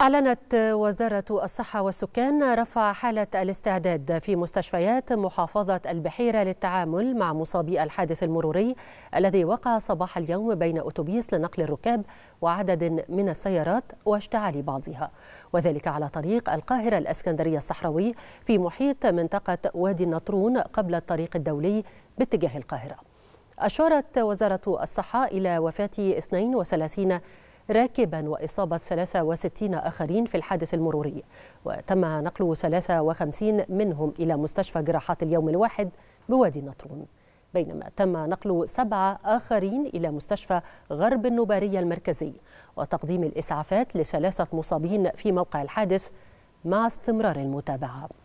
أعلنت وزارة الصحة والسكان رفع حالة الاستعداد في مستشفيات محافظة البحيرة للتعامل مع مصابي الحادث المروري الذي وقع صباح اليوم بين أتوبيس لنقل الركاب وعدد من السيارات واشتعال بعضها وذلك على طريق القاهرة الأسكندرية الصحراوي في محيط منطقة وادي النطرون قبل الطريق الدولي باتجاه القاهرة أشارت وزارة الصحة إلى وفاة 32 راكبا وإصابة 63 آخرين في الحادث المروري وتم نقل 53 منهم إلى مستشفى جراحات اليوم الواحد بوادي النطرون بينما تم نقل سبعة آخرين إلى مستشفى غرب النبارية المركزي وتقديم الإسعافات لثلاثة مصابين في موقع الحادث مع استمرار المتابعة